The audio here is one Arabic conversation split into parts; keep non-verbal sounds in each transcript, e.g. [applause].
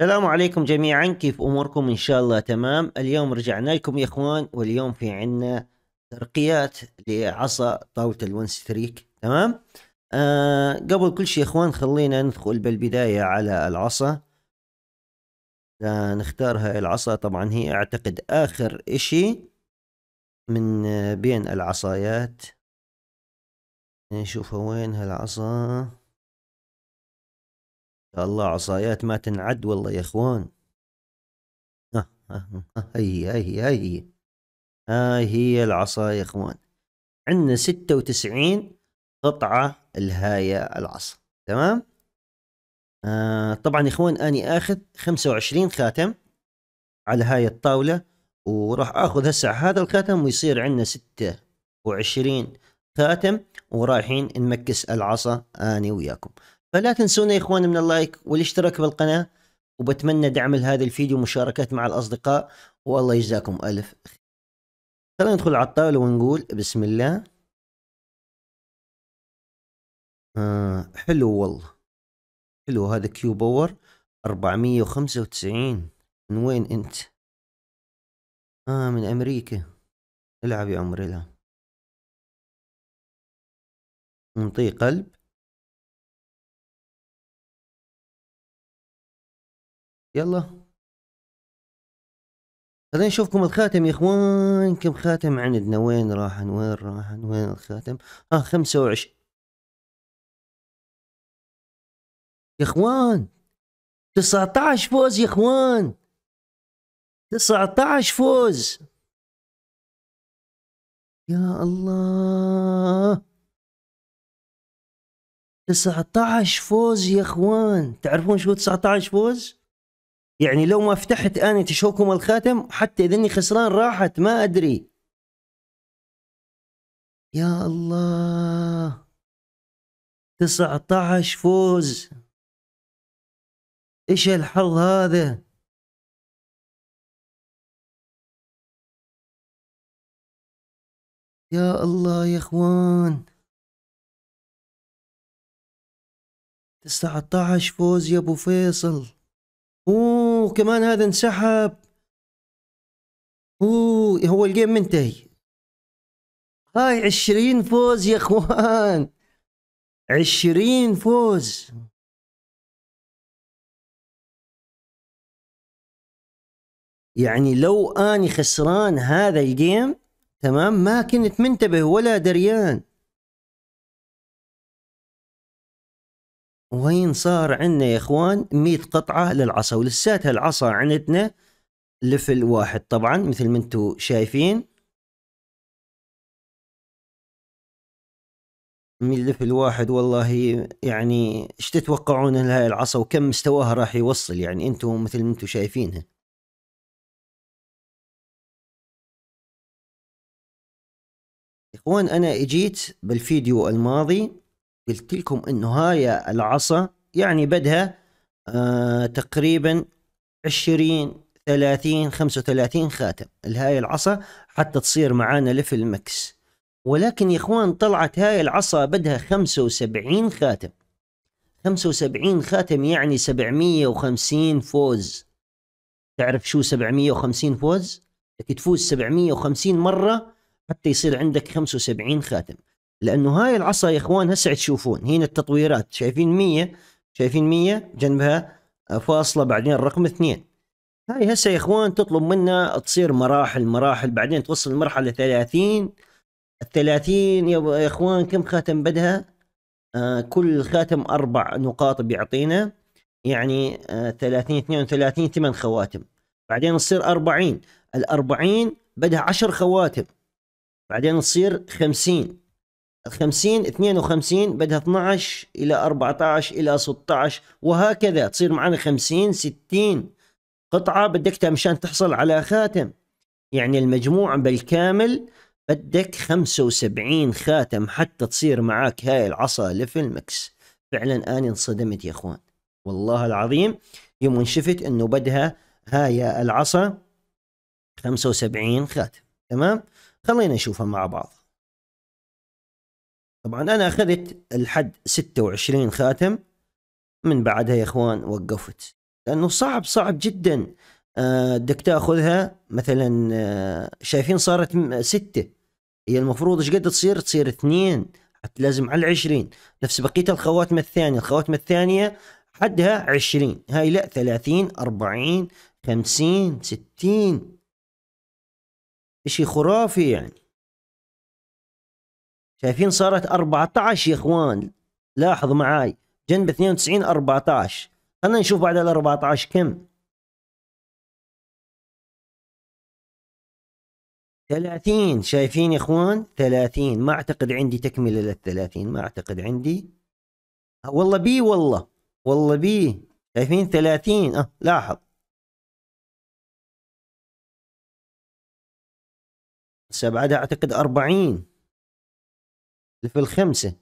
السلام عليكم جميعا كيف اموركم ان شاء الله تمام اليوم رجعنا لكم يا اخوان واليوم في عنا ترقيات لعصا طاولة الون ستريك تمام آه قبل كل شيء يا اخوان خلينا ندخل بالبداية على العصا نختار هاي العصا طبعا هي اعتقد اخر اشي من بين العصايات نشوفها وين هالعصا الله عصايات ما تنعد والله يا اخوان هي هي هي هاي هي العصا يا اخوان عندنا 96 قطعة الهاية العصا تمام آه طبعا يا اخوان اني اخذ 25 خاتم على هاي الطاولة وراح اخذ هسه هذا الخاتم ويصير عندنا 26 خاتم ورايحين نمكس العصا اني وياكم فلا تنسونا يا اخوان من اللايك والاشتراك بالقناه وبتمنى دعم لهذا الفيديو ومشاركات مع الاصدقاء والله يجزاكم الف خير خلينا ندخل على الطاوله ونقول بسم الله آه حلو والله حلو هذا كيو باور 495 من وين انت اه من امريكا العب يا عمري لا نعطيه قلب يلا خلينا نشوفكم الخاتم يا اخوان كم خاتم عندنا وين راحن وين راحن وين الخاتم اه 25 يا اخوان 19 فوز يا اخوان 19 فوز يا الله 19 فوز يا اخوان تعرفون شو 19 فوز يعني لو ما فتحت اني تشوكم الخاتم حتى اذا اني خسران راحت ما ادري يا الله 19 فوز ايش الحظ هذا يا الله يا اخوان 19 فوز يا ابو فيصل اوه كمان هذا انسحب اوه هو الجيم منتهي هاي عشرين فوز يا اخوان عشرين فوز يعني لو اني خسران هذا الجيم تمام ما كنت منتبه ولا دريان وين صار عندنا يا اخوان 100 قطعه للعصا ولساتها العصا عندنا لفل واحد طبعا مثل ما انتم شايفين من لفل واحد والله يعني ايش تتوقعون هاي العصا وكم مستواها راح يوصل يعني انتم مثل ما انتم شايفينها اخوان انا اجيت بالفيديو الماضي قلت لكم انه هاي العصا يعني بدها آه تقريبا 20 30 35 خاتم هاي العصا حتى تصير معانا ليفل مكس ولكن يا اخوان طلعت هاي العصا بدها 75 خاتم 75 خاتم يعني 750 فوز تعرف شو 750 فوز؟ بدك تفوز 750 مرة حتى يصير عندك 75 خاتم لانه هاي العصا يا اخوان هسه تشوفون هنا التطويرات شايفين 100 شايفين 100 جنبها آه، فاصله بعدين رقم اثنين هاي هسه يا اخوان تطلب منا تصير مراحل مراحل بعدين توصل لمرحله 30 ال 30 يا اخوان كم خاتم بدها آه كل خاتم اربع نقاط بيعطينا يعني آه 30 32 ثمان خواتم بعدين تصير 40 ال 40 بدها 10 خواتم بعدين تصير 50 50 52 بدها 12 الى 14 الى 16 وهكذا تصير معنا 50 60 قطعة بدك مشان تحصل على خاتم يعني المجموع بالكامل بدك 75 خاتم حتى تصير معك هاي العصا ليفل مكس فعلا انا انصدمت يا اخوان والله العظيم يوم شفت انه بدها هاي العصا 75 خاتم تمام خلينا نشوفها مع بعض طبعا انا اخذت الحد 26 خاتم من بعدها يا اخوان وقفت لانه صعب صعب جدا آه، بدك تاخذها مثلا آه، شايفين صارت ستة هي المفروض ايش قد تصير تصير اثنين حتى لازم على العشرين نفس بقية الخواتم الثانية الخواتم الثانية حدها عشرين هاي لا ثلاثين أربعين خمسين ستين اشي خرافي يعني شايفين صارت 14 يا اخوان لاحظ معاي جنب 92 14 خلينا نشوف بعد ال 14 كم 30 شايفين يا اخوان 30 ما اعتقد عندي تكمله لل 30 ما اعتقد عندي والله بي والله والله بي شايفين 30 اه لاحظ بس بعدها اعتقد 40 في الخمسة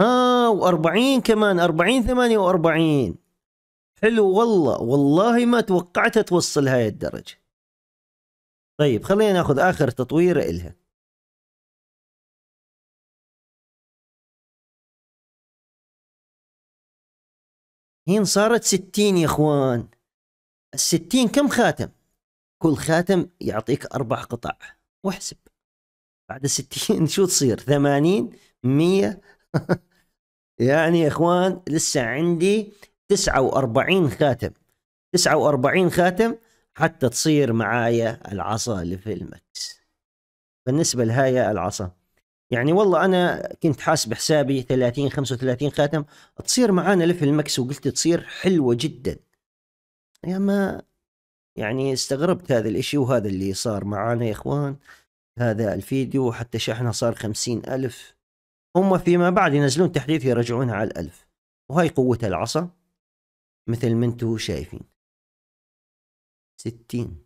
ها آه، و40 كمان 40 48 حلو والله والله ما توقعتها توصل هاي الدرجة طيب خلينا ناخذ آخر تطوير إلها هين صارت 60 يا اخوان الستين كم خاتم كل خاتم يعطيك أربع قطع واحسب بعد 60 [laughs] شو تصير 80 100 [laughs] يعني يا اخوان لسه عندي 49 خاتم 49 خاتم حتى تصير معايا العصا اللي في المكس بالنسبة لهاي العصا يعني والله أنا كنت حاسب حسابي 30 35 خاتم تصير معانا لف المكس وقلت تصير حلوة جدا يا ما يعني استغربت هذا الاشي وهذا اللي صار معانا يا اخوان هذا الفيديو حتى شحنه صار خمسين ألف هم فيما بعد ينزلون تحديث يرجعونها على الألف وهاي قوة العصا مثل ما انتو شايفين ستين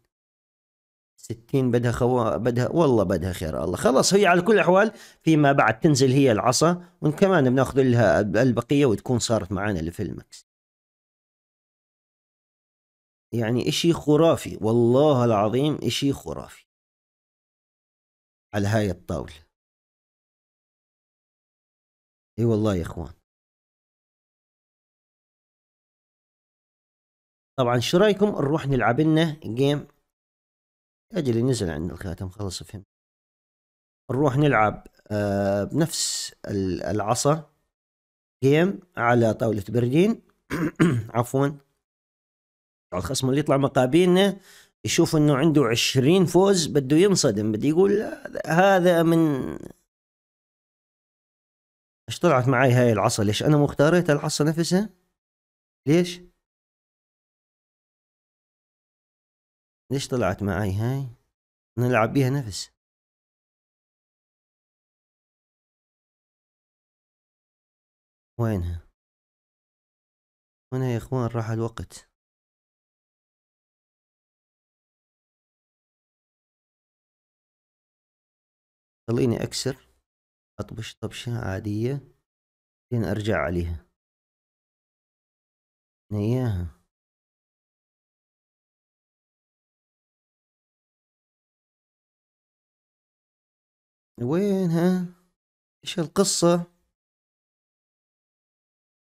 ستين بدها خوا بدها والله بدها خير الله خلاص هي على كل الأحوال فيما بعد تنزل هي العصا وكمان بناخذ لها البقية وتكون صارت معانا لفيلمكس يعني اشي خرافي والله العظيم اشي خرافي على هاي الطاولة اي والله يا اخوان طبعا شو رايكم نروح نلعب لنا جيم اجل نزل عند الخاتم خلص فهمت نروح نلعب آه بنفس العصا جيم على طاولة برلين [coughs] عفوا الخصم اللي يطلع مقابلنا يشوف انه عنده عشرين فوز بده ينصدم بده يقول هذا من ايش طلعت معي هاي العصا ليش انا مختاريت العصا نفسها ليش ليش طلعت معي هاي نلعب بيها نفس وينها وين يا اخوان راح الوقت خليني اكسر اطبش طبشة عادية لين ارجع عليها نياها وينها ايش القصة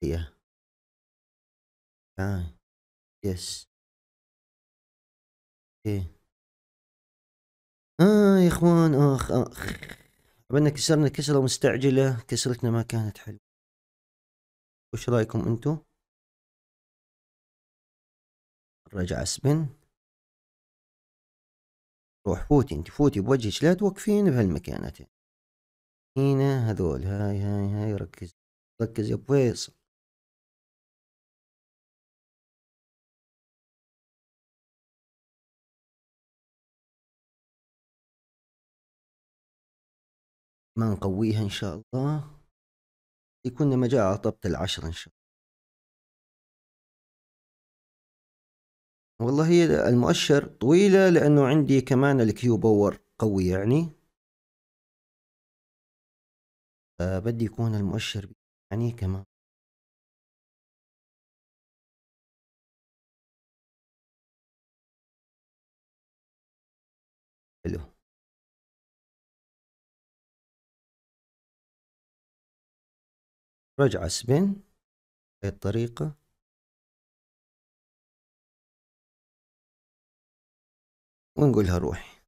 هي هاي آه، يس ايه آه يا إخوان آخ آه، آخ آه، عبالنا كسرنا كسرة مستعجلة كسرتنا ما كانت حلوة وش رأيكم أنتو رجع سبن روح فوتي انت فوتي بوجهك لا توقفين بهالمكانات هنا هذول هاي هاي هاي ركز ركز يا ابو فيصل ما نقويها إن شاء الله يكون مجال على العشرة إن شاء الله والله هي المؤشر طويلة لأنه عندي كمان الكيو باور قوي يعني فبدي يكون المؤشر يعني كمان حلو رجعة سبين الطريقة ونقولها روح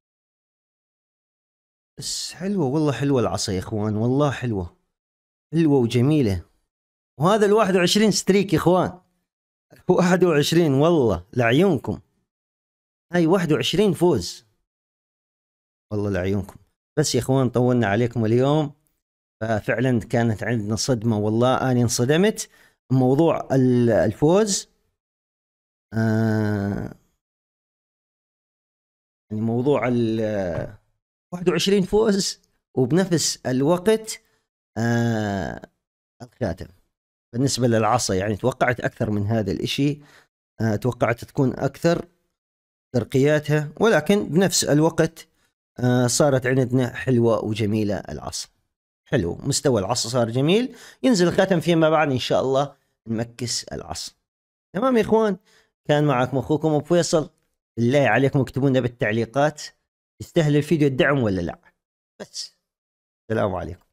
بس حلوة والله حلوة العصا يا اخوان والله حلوة حلوة وجميلة وهذا ال 21 ستريك يا اخوان 21 والله لعيونكم هاي 21 فوز والله لعيونكم بس يا اخوان طولنا عليكم اليوم ففعلا كانت عندنا صدمه والله انا انصدمت موضوع الفوز آه يعني موضوع ال 21 فوز وبنفس الوقت آه الخاتم بالنسبه للعصا يعني توقعت اكثر من هذا الاشي آه توقعت تكون اكثر ترقياتها ولكن بنفس الوقت آه صارت عندنا حلوه وجميله العصا حلو مستوى العصا صار جميل ينزل الخاتم فيما بعد ان شاء الله نمكس العصا تمام يا اخوان كان معكم اخوكم ابو فيصل بالله عليكم اكتبوا لنا بالتعليقات يستاهل الفيديو الدعم ولا لا بس السلام عليكم